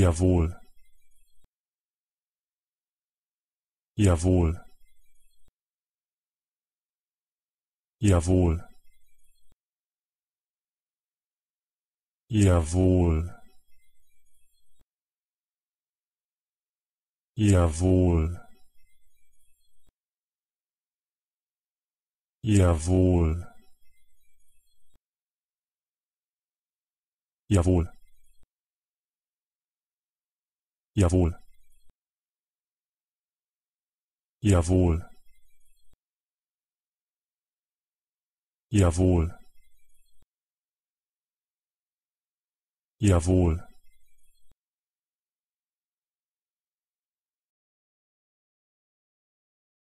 jawohl jawohl jawohl jawohl jawohl jawohl jawohl jawohl jawohl jawohl jawohl